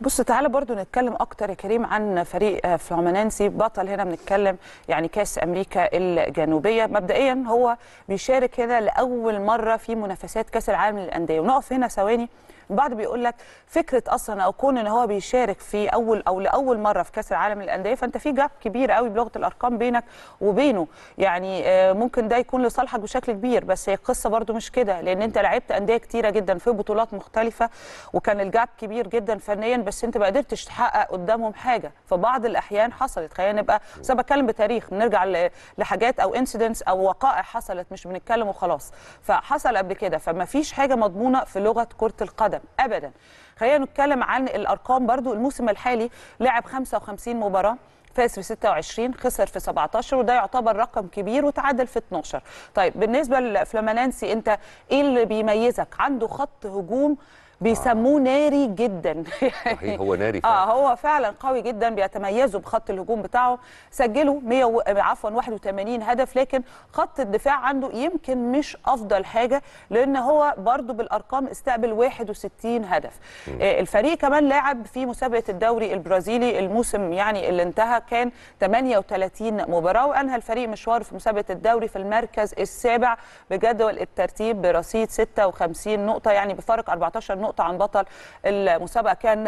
بص تعالى برضو نتكلم اكتر يا كريم عن فريق آه، فلامنانسي بطل هنا بنتكلم يعني كاس امريكا الجنوبيه مبدئيا هو بيشارك هنا لاول مره في منافسات كاس العالم للانديه ونقف هنا ثواني البعض بيقول لك فكره اصلا او كون ان هو بيشارك في اول او لاول مره في كاس العالم للانديه فانت في جاب كبير قوي بلغه الارقام بينك وبينه يعني آه، ممكن ده يكون لصالحك بشكل كبير بس هي القصه برده مش كده لان انت لعبت انديه كتيره جدا في بطولات مختلفه وكان الجاب كبير جدا فنيا بس انت ما قدرتش تحقق قدامهم حاجه فبعض الاحيان حصلت خلينا نبقى بس بتكلم بتاريخ بنرجع لحاجات او انسيدنتس او وقائع حصلت مش بنتكلم وخلاص فحصل قبل كده فما فيش حاجه مضمونه في لغه كره القدم ابدا ابدا خلينا نتكلم عن الارقام برضو الموسم الحالي لعب 55 مباراه فاز في 26 خسر في 17 وده يعتبر رقم كبير وتعادل في 12 طيب بالنسبه لفلامينانسي انت ايه اللي بيميزك عنده خط هجوم بيسموه ناري جدا يعني هو ناري فعلا. اه هو فعلا قوي جدا بيتميزوا بخط الهجوم بتاعه سجلوا 100 عفوا 81 هدف لكن خط الدفاع عنده يمكن مش افضل حاجه لان هو برده بالارقام استقبل 61 هدف م. آه، الفريق كمان لعب في مسابقه الدوري البرازيلي الموسم يعني اللي انتهى كان 38 مباراه وانهى الفريق مشواره في مسابقه الدوري في المركز السابع بجدول الترتيب برصيد 56 نقطه يعني بفارق 14 نقطه نقطه عن بطل المسابقه كان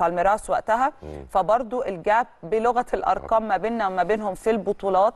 بالميراس وقتها فبرضو الجاب بلغه الارقام ما بيننا وما بينهم في البطولات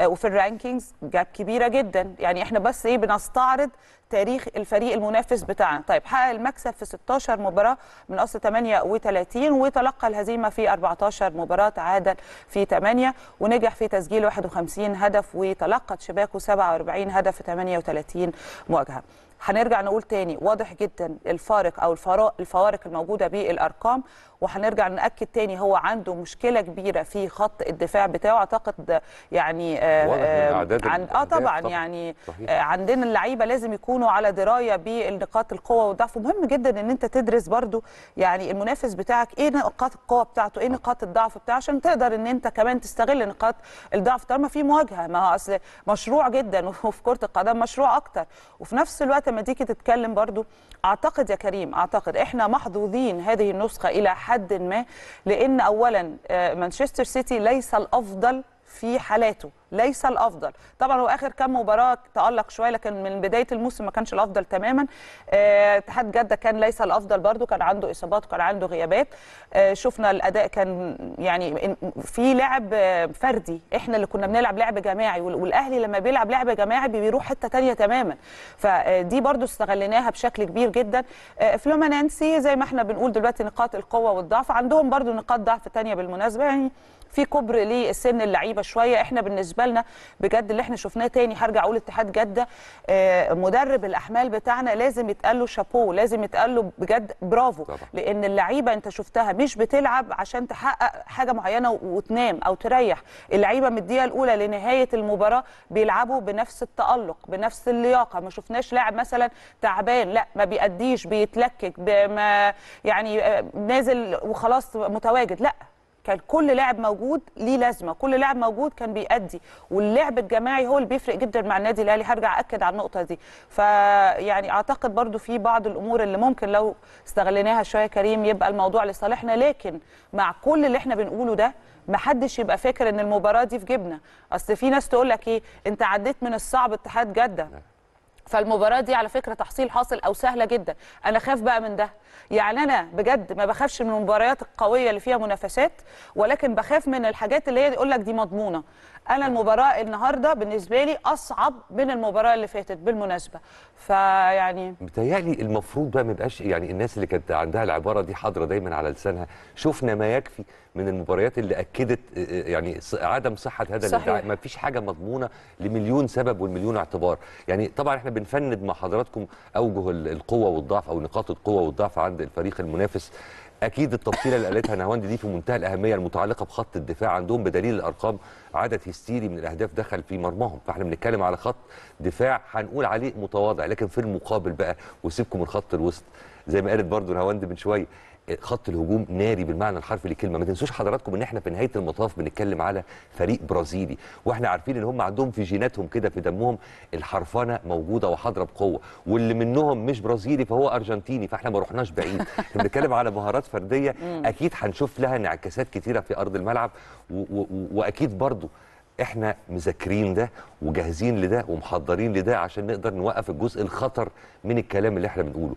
آه، وفي الرانكينجز جاب كبيره جدا يعني احنا بس ايه بنستعرض تاريخ الفريق المنافس بتاعنا طيب حقق المكسب في 16 مباراه من اصل 38 وتلقى الهزيمه في 14 مباراه تعادل في 8 ونجح في تسجيل 51 هدف وتلقت شباكه 47 هدف في 38 مواجهه هنرجع نقول تاني واضح جدا الفارق او الفوارق الموجوده بالارقام وهنرجع ناكد تاني هو عنده مشكله كبيره في خط الدفاع بتاعه اعتقد يعني آه عن اه طبعا طبع. يعني صحيح. آه عندنا اللعيبه لازم يكونوا على درايه بالنقاط القوه والضعف ومهم جدا ان انت تدرس برده يعني المنافس بتاعك ايه نقاط القوه بتاعته ايه نقاط الضعف بتاعه عشان تقدر ان انت كمان تستغل نقاط الضعف طالما في مواجهه ما هو اصل مشروع جدا وفي كره القدم مشروع اكتر وفي نفس الوقت لما تيجي تتكلم برضو اعتقد يا كريم اعتقد احنا محظوظين هذه النسخه الى حد ما لان اولا آه، مانشستر سيتي ليس الافضل في حالاته ليس الافضل طبعا هو اخر كام مباراه تالق شويه لكن من بدايه الموسم ما كانش الافضل تماما آه، اتحاد جده كان ليس الافضل برده كان عنده اصابات وكان عنده غيابات آه، شفنا الاداء كان يعني في لعب آه، فردي احنا اللي كنا بنلعب لعب جماعي والاهلي لما بيلعب لعب جماعي بيروح حته ثانيه تماما فدي برده استغليناها بشكل كبير جدا فلومينانسي زي ما احنا بنقول دلوقتي نقاط القوه والضعف عندهم برده نقاط ضعف ثانيه بالمناسبه يعني في كبر للسن اللعيبه شويه احنا بالنسبه لنا بجد اللي احنا شفناه تاني هرجع اقول اتحاد جده آه، مدرب الاحمال بتاعنا لازم يتقال له شابو لازم يتقال له بجد برافو لان اللعيبه انت شفتها مش بتلعب عشان تحقق حاجه معينه وتنام او تريح اللعيبه من الدقيقه الاولى لنهايه المباراه بيلعبوا بنفس التالق بنفس اللياقه ما شفناش لاعب مثلا تعبان لا ما بيأديش بيتلكك ما يعني آه، نازل وخلاص متواجد لا كان كل لاعب موجود ليه لازمه كل لاعب موجود كان بيأدي واللعب الجماعي هو اللي بيفرق جدا مع النادي الاهلي هرجع اكد على النقطه دي فيعني اعتقد برضو في بعض الامور اللي ممكن لو استغليناها شويه كريم يبقى الموضوع لصالحنا لكن مع كل اللي احنا بنقوله ده ما حدش يبقى فاكر ان المباراه دي في جبنه اصل في ناس تقول لك ايه انت عديت من الصعب اتحاد جده نعم. فالمباراه دي على فكره تحصيل حاصل او سهله جدا انا خاف بقى من ده يعني انا بجد ما بخافش من المباريات القويه اللي فيها منافسات ولكن بخاف من الحاجات اللي هي يقول لك دي مضمونه انا المباراه النهارده بالنسبه لي اصعب من المباراه اللي فاتت بالمناسبه فيعني متهيألي المفروض بقى ما يبقاش يعني الناس اللي كانت عندها العباره دي حاضره دايما على لسانها شفنا ما يكفي من المباريات اللي اكدت آه، آه، يعني عدم صحه هذا الادعاء ما فيش حاجه مضمونه لمليون سبب والمليون اعتبار يعني طبعا احنا بنفند مع حضراتكم اوجه القوه والضعف او نقاط القوه والضعف عند الفريق المنافس اكيد التفصيله اللي قالتها نهاوندي دي في منتهى الاهميه المتعلقه بخط الدفاع عندهم بدليل الارقام عدد هستيري من الاهداف دخل في مرماهم فاحنا بنتكلم على خط دفاع هنقول عليه متواضع لكن في المقابل بقى وسيبكم من الوسط زي ما قالت برضو نهاوندي من شويه خط الهجوم ناري بالمعنى الحرفي للكلمه ما تنسوش حضراتكم ان احنا في نهايه المطاف بنتكلم على فريق برازيلي واحنا عارفين ان هم عندهم في جيناتهم كده في دمهم الحرفنه موجوده وحاضره بقوه واللي منهم مش برازيلي فهو ارجنتيني فاحنا ما رحناش بعيد احنا بنتكلم على مهارات فرديه اكيد هنشوف لها انعكاسات كتيره في ارض الملعب واكيد برضه احنا مذاكرين ده وجاهزين لده ومحضرين لده عشان نقدر نوقف الجزء الخطر من الكلام اللي احنا بنقوله